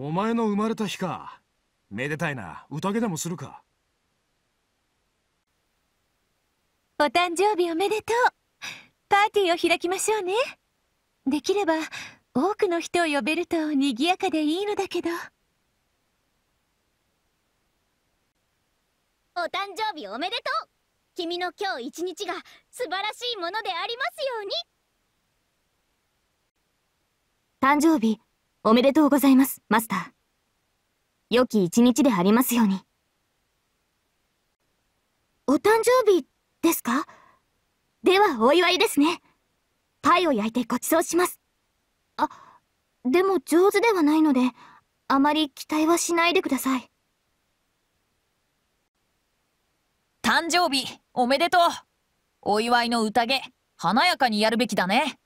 お前の生まれた日かめでたいな宴でもするかお誕生日おめでとうパーティーを開きましょうねできれば多くの人を呼べると賑やかでいいのだけどお誕生日おめでとう君の今日一日が素晴らしいものでありますように誕生日おめでとうございます、マスター。良き一日でありますように。お誕生日ですかではお祝いですね。パイを焼いてごちそうします。あ、でも上手ではないので、あまり期待はしないでください。誕生日おめでとうお祝いの宴華やかにやるべきだね。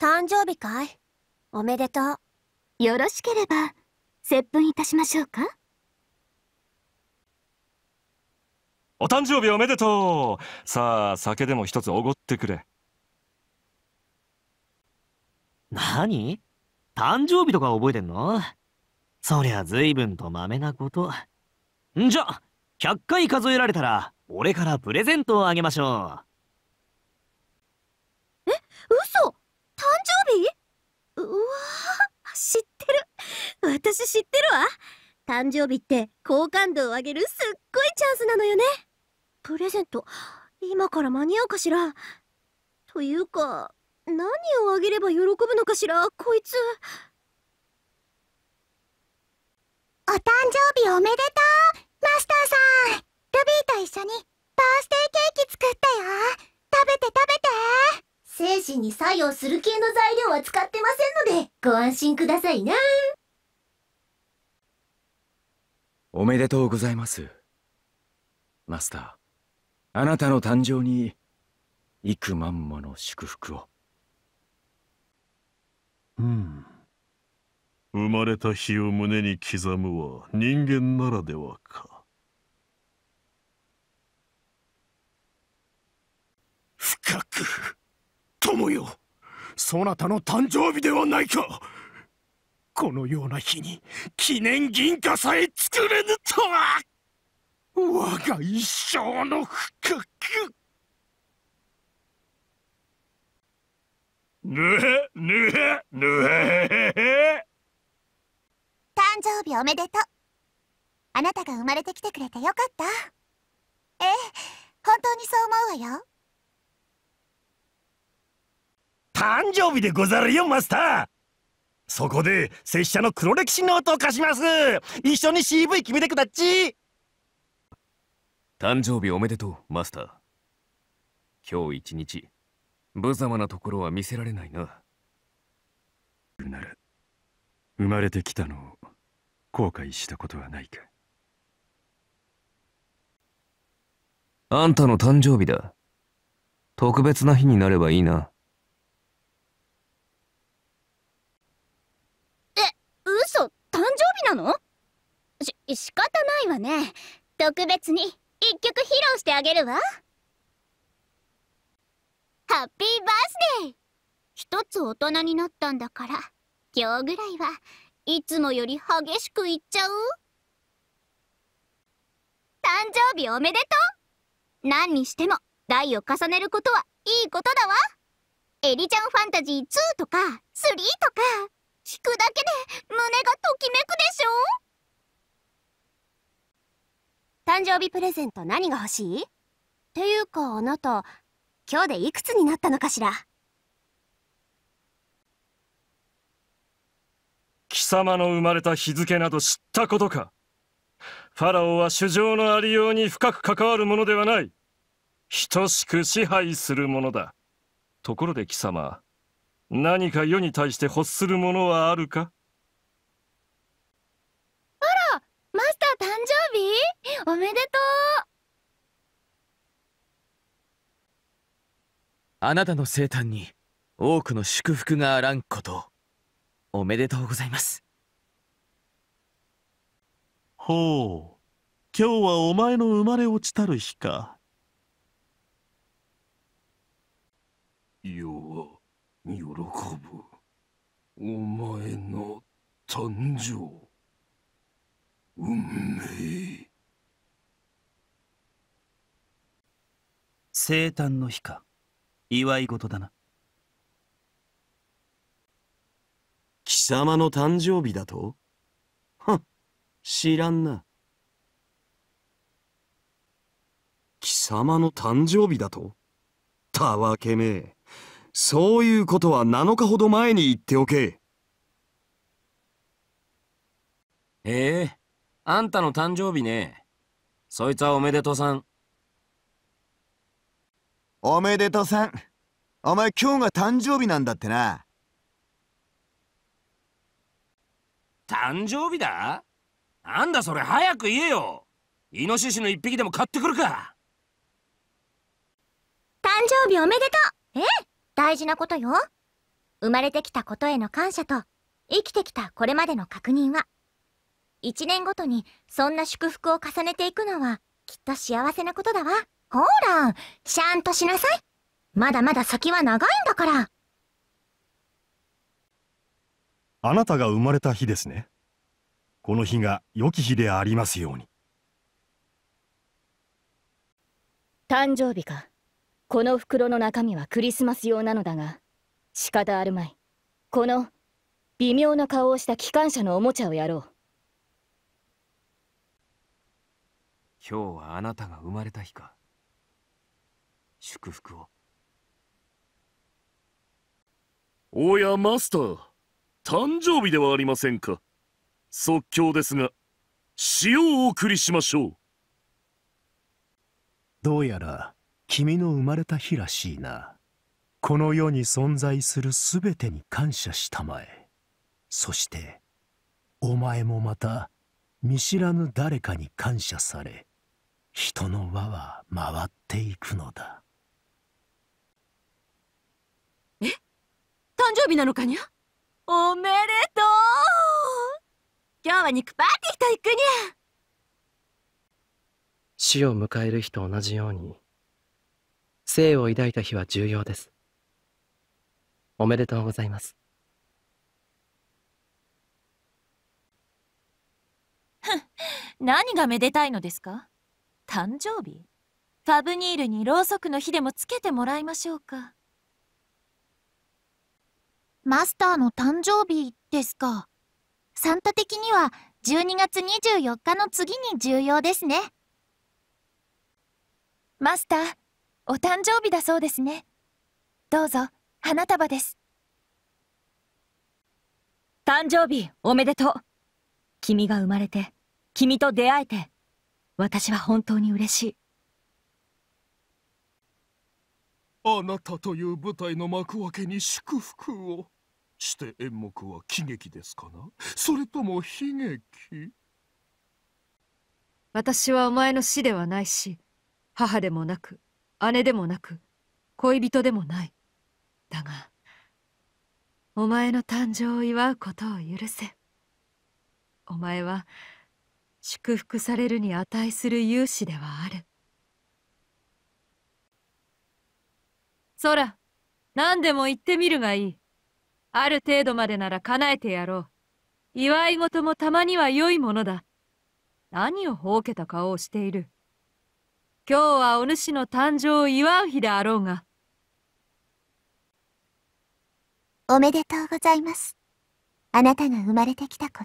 誕生日かいおめでとう。よろしければ、接吻いたしましょうかお誕生日おめでとうさあ、酒でも一つおごってくれ。何誕生日とか覚えてんのそりゃ随分とマメなこと。んじゃ、100回数えられたら、俺からプレゼントをあげましょう。知ってる私知ってるわ誕生日って好感度を上げるすっごいチャンスなのよねプレゼント今から間に合うかしらというか何をあげれば喜ぶのかしらこいつお誕生日おめでとうマスターさんルビーと一緒にバースデーケーキ作ったよ食べて食べて精神に作用する系の材料は使ってませんので、ご安心くださいな。おめでとうございます。マスター、あなたの誕生に、幾万もの祝福を。うん。生まれた日を胸に刻むは人間ならではか。深く。友よそなたの誕生日ではないかこのような日に記念銀貨さえ作れぬとは我が一生の不覚ぬへぬへぬへへ誕生日おめでとうあなたが生まれてきてくれてよかったええ本当にそう思うわよ誕生日でござるよ、マスターそこで、拙者の黒歴史ノートを貸します一緒に CV 決めてくだっち誕生日おめでとう、マスター。今日一日、無様なところは見せられないな。なら、生まれてきたのを後悔したことはないか。あんたの誕生日だ。特別な日になればいいな。仕方ないわね特別に一曲披露してあげるわハッピーバースデー一つ大人になったんだから今日ぐらいはいつもより激しく言っちゃう誕生日おめでとう何にしても代を重ねることはいいことだわエリちゃんファンタジー2とか3とか聞くだけで胸がときめくでしょ誕生日プレゼント何が欲しいっていうかあなた今日でいくつになったのかしら貴様の生まれた日付など知ったことかファラオは主情のありように深く関わるものではない等しく支配するものだところで貴様何か世に対して欲するものはあるかおめでとうあなたの生誕に多くの祝福があらんことおめでとうございますほう今日はお前の生まれ落ちたる日か世は喜ぶお前の誕生運命生誕の日か祝い事だな貴様の誕生日だとはっ知らんな貴様の誕生日だとたわけめそういうことは7日ほど前に言っておけええあんたの誕生日ねそいつはおめでとうさんおめでとうさん。お前今日が誕生日なんだってな。誕生日だなんだそれ早く言えよイノシシの一匹でも買ってくるか誕生日おめでとうえ大事なことよ生まれてきたことへの感謝と生きてきたこれまでの確認は1年ごとにそんな祝福を重ねていくのはきっと幸せなことだわ。ほら、ちゃんとしなさい。まだまだ先は長いんだから。あなたが生まれた日ですね。この日が良き日でありますように。誕生日か。この袋の中身はクリスマス用なのだが、仕方あるまい。この、微妙な顔をした機関車のおもちゃをやろう。今日はあなたが生まれた日か。祝福をおやマスター誕生日ではありませんか即興ですが詩をお送りしましょうどうやら君の生まれた日らしいなこの世に存在する全てに感謝したまえそしてお前もまた見知らぬ誰かに感謝され人の輪は回っていくのだ。誕生日なのかにゃおめでとう今日は肉パーティーと行くにゃ死を迎える日と同じように生を抱いた日は重要ですおめでとうございますふん何がめでたいのですか誕生日ファブニールにろうそくの火でもつけてもらいましょうかマスターの誕生日ですか。サンタ的には12月24日の次に重要ですね。マスター、お誕生日だそうですね。どうぞ、花束です。誕生日おめでとう。君が生まれて、君と出会えて、私は本当に嬉しい。あなたという舞台の幕開けに祝福を。して演目は喜劇ですかなそれとも悲劇私はお前の死ではないし母でもなく姉でもなく恋人でもないだがお前の誕生を祝うことを許せお前は祝福されるに値する勇士ではあるラ何でも言ってみるがいいある程度までなら叶えてやろう。祝い事もたまには良いものだ。何をほうけた顔をしている。今日はお主の誕生を祝う日であろうが。おめでとうございます。あなたが生まれてきたこ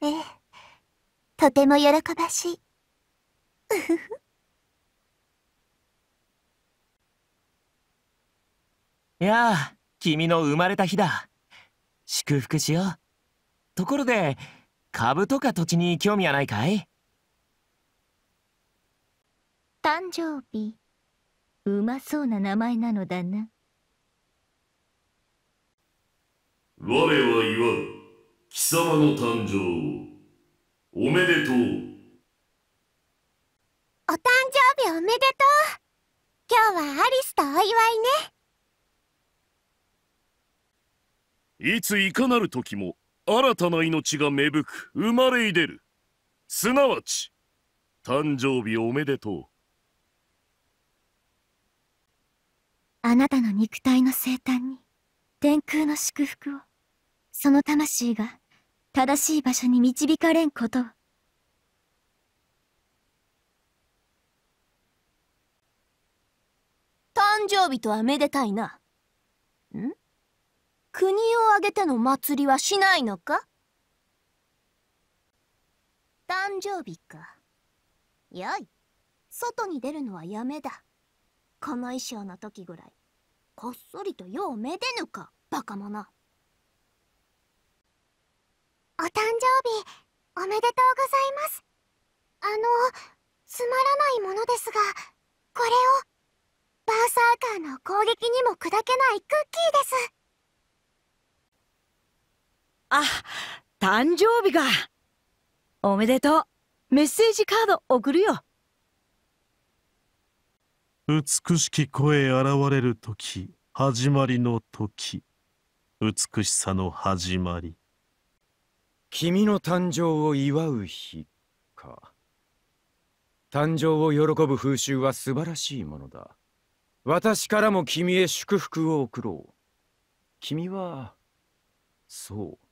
と。ええ、とても喜ばしい。うふふ。やあ、君の生まれた日だ祝福しようところで株とか土地に興味はないかい誕生日うまそうな名前なのだな我は祝う貴様の誕生おめでとうお誕生日おめでとう今日はアリスとお祝いねいついかなる時も新たな命が芽吹く生まれいるすなわち誕生日おめでとうあなたの肉体の生誕に天空の祝福をその魂が正しい場所に導かれんことを誕生日とはめでたいな。国を挙げての祭りはしないのか誕生日か。よい。外に出るのはやめだ。この衣装の時ぐらい、こっそりとようめでぬか、バカ者。お誕生日、おめでとうございます。あの、つまらないものですが、これを、バーサーカーの攻撃にも砕けないクッキーです。あ、誕生日か。おめでとう。メッセージカード送るよ。美しき声現れる時、始まりの時。美しさの始まり。君の誕生を祝う日か。誕生を喜ぶ風習は素晴らしいものだ。私からも君へ祝福を送ろう。君は、そう。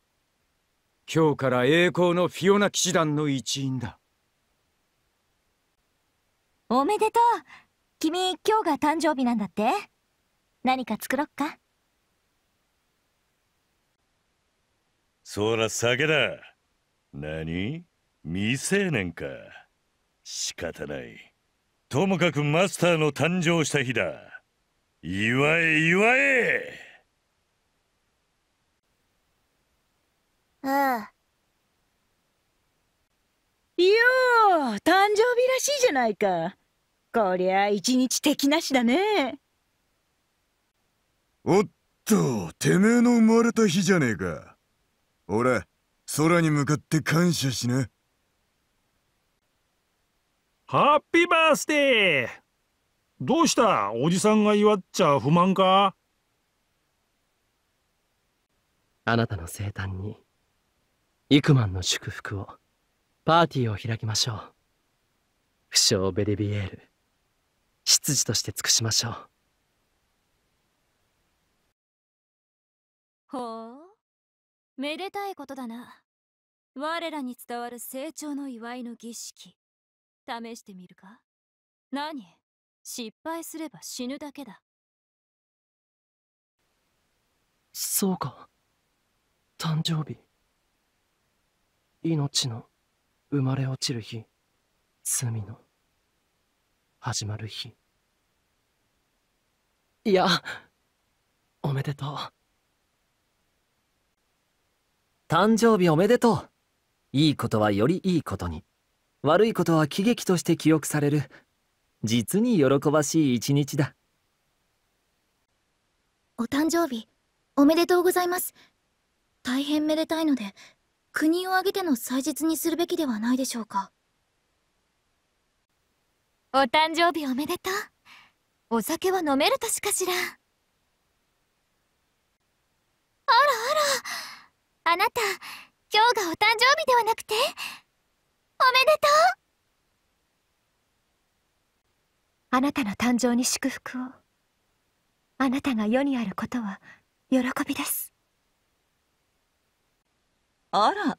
今日から栄光のフィオナ騎士団の一員だおめでとう君今日が誕生日なんだって何か作ろっかそら酒だ何未成年か仕方ないともかくマスターの誕生した日だ祝え祝えああ。よう、誕生日らしいじゃないか。こりゃ一日敵なしだね。おっと、てめえの生まれた日じゃねえか。俺、空に向かって感謝しな。ハッピーバースデーどうしたおじさんが祝っちゃ不満かあなたの生誕にイクマンの祝福をパーティーを開きましょう不傷ベリビエール執事として尽くしましょうほうめでたいことだな我らに伝わる成長の祝いの儀式試してみるか何失敗すれば死ぬだけだそうか誕生日命の生まれ落ちる日罪の始まる日いやおめでとう誕生日おめでとういいことはよりいいことに悪いことは喜劇として記憶される実に喜ばしい一日だお誕生日おめでとうございます大変めでたいので国を挙げての祭日にするべきではないでしょうかお誕生日おめでとうお酒は飲めるとしかしらあらあらあなた今日がお誕生日ではなくておめでとうあなたの誕生に祝福をあなたが世にあることは喜びですあら、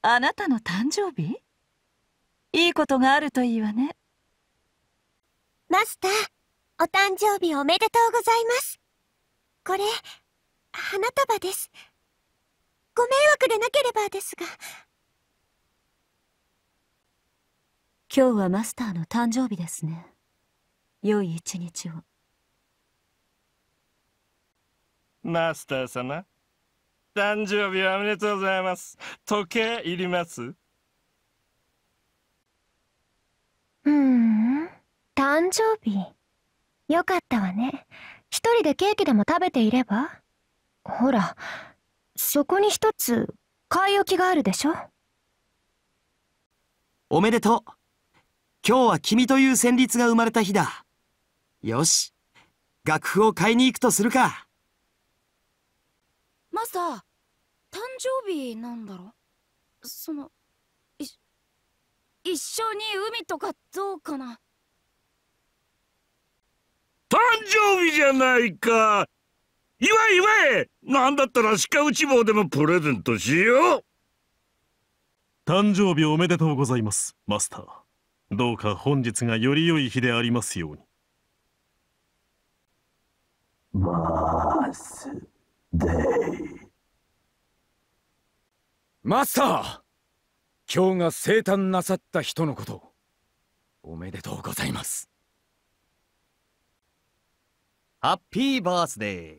あなたの誕生日いいことがあるといいわね。マスター、お誕生日おめでとうございます。これ、花束です。ご迷惑でなければですが。今日はマスターの誕生日ですね。良い一日を。マスター様。誕生日おめでとうございます。時計いりますうん、誕生日。よかったわね。一人でケーキでも食べていればほら、そこに一つ、買い置きがあるでしょおめでとう。今日は君という旋律が生まれた日だ。よし、楽譜を買いに行くとするか。マスター誕生日なんだろそのい一緒に海とかどうかな誕生日じゃないか祝い祝えなんだったら鹿内棒でもプレゼントしよう誕生日おめでとうございますマスターどうか本日がより良い日でありますようにまあマスター今日が生誕なさった人のことおめでとうございますハッピーバースデー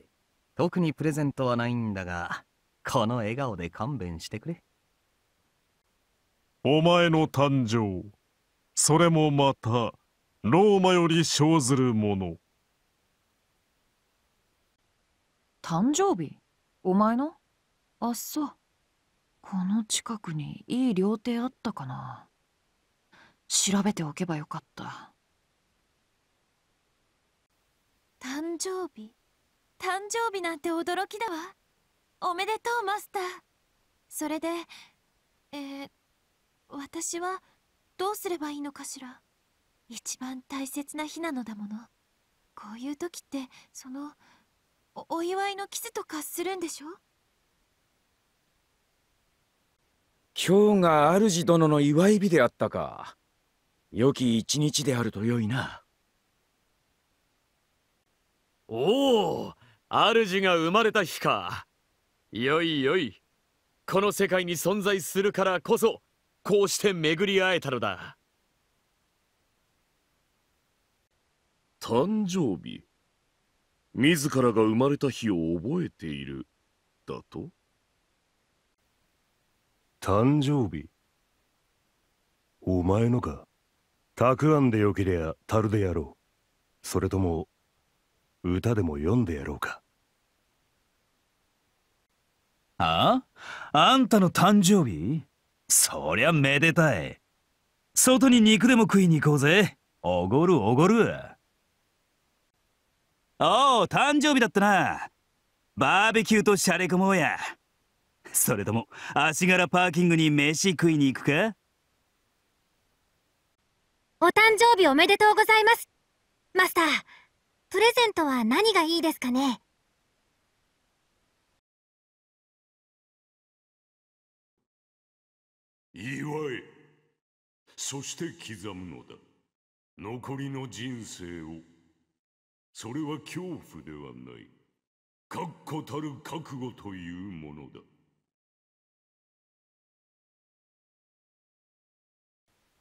特にプレゼントはないんだがこの笑顔で勘弁してくれお前の誕生それもまたローマより生ずるもの誕生日お前のあっそうこの近くにいい料亭あったかな調べておけばよかった誕生日誕生日なんて驚きだわおめでとうマスターそれでえー、私はどうすればいいのかしら一番大切な日なのだものこういう時ってそのお祝いのキスとかするんでしょ日が主殿の祝い日であったか。良き一日であると良いな。おお、主が生まれた日か。よいよい。この世界に存在するからこそ、こうして巡り会えたのだ。誕生日自らが生まれた日を覚えているだと誕生日お前のかたくあんでよけりゃ樽でやろうそれとも歌でも読んでやろうかああんたの誕生日そりゃめでたい外に肉でも食いに行こうぜおごるおごるおお誕生日だったなバーベキューとしゃれ込もうや。それとも足柄パーキングに飯食いに行くかお誕生日おめでとうございますマスタープレゼントは何がいいですかね祝えそして刻むのだ残りの人生をそれは恐怖ではない確固たる覚悟というものだ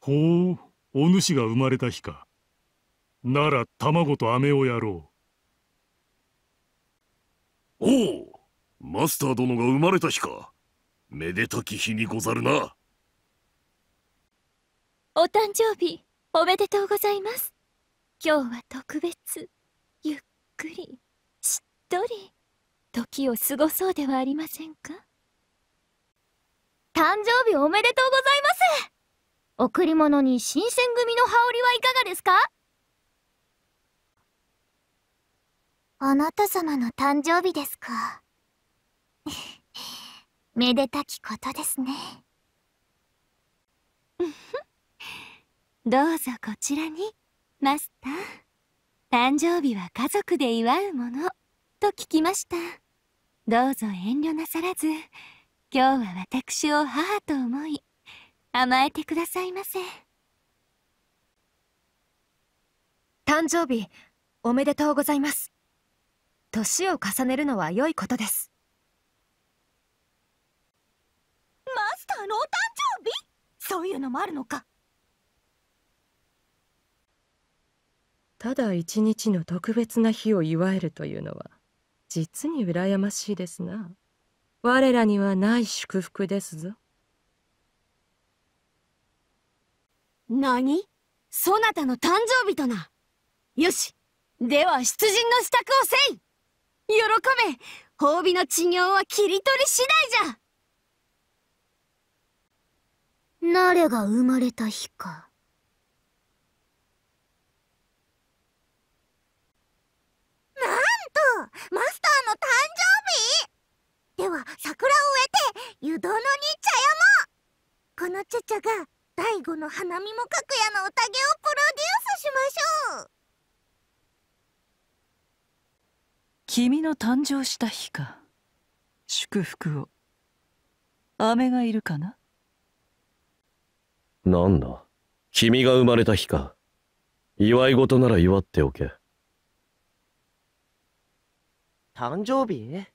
ほうお主が生まれた日かなら卵と飴をやろうおおマスター殿が生まれた日かめでたき日にござるなお誕生日おめでとうございます今日は特別ゆっくりしっとり時を過ごそうではありませんか誕生日おめでとうございます贈り物に新選組の羽織はいかがですかあなた様の誕生日ですか。めでたきことですね。どうぞこちらに、マスター。誕生日は家族で祝うもの、と聞きました。どうぞ遠慮なさらず、今日は私を母と思い、甘えてくださいませ誕生日おめでとうございます年を重ねるのは良いことですマスターのお誕生日そういうのもあるのかただ一日の特別な日を祝えるというのは実に羨ましいですな我らにはない祝福ですぞ何そなたの誕生日とな。よし。では、出陣の支度をせい喜べ褒美の治療は切り取り次第じゃ誰が生まれた日か。なんとマスターの誕生日では桜を植えて湯殿に茶屋もこのチュチが第五の花見もかくやの宴をプロデュースしましょう君の誕生した日か祝福を雨がいるかななんだ君が生まれた日か祝い事なら祝っておけ誕生日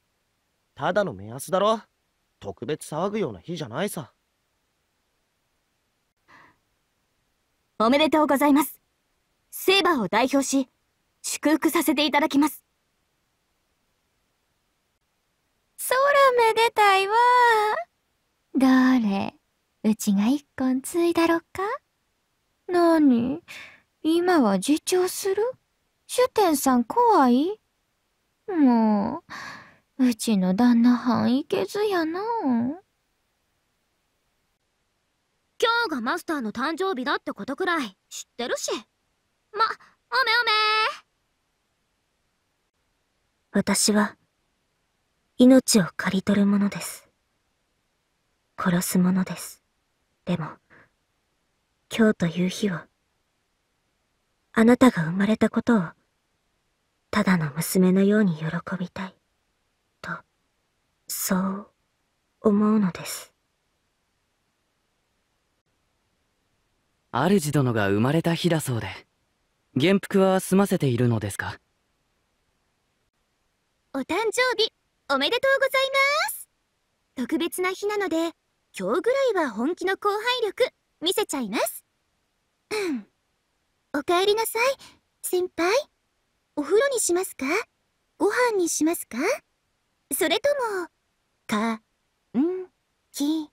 ただの目安だろ特別騒ぐような日じゃないさおめでとうございます。セーバーを代表し、祝福させていただきます。そらめでたいわ。どれ、うちが一本継いだろかなに、今は自重する主典さん怖いもう、うちの旦那はんいけずやな。がマスターの誕生日だってことくらい知ってるしまおめおめ私は命を刈り取るものです殺すものですでも今日という日をあなたが生まれたことをただの娘のように喜びたいとそう思うのです主殿が生まれた日だそうで元服は済ませているのですかお誕生日おめでとうございます特別な日なので今日ぐらいは本気の後輩力見せちゃいますうんおかえりなさい先輩お風呂にしますかご飯にしますかそれともかんき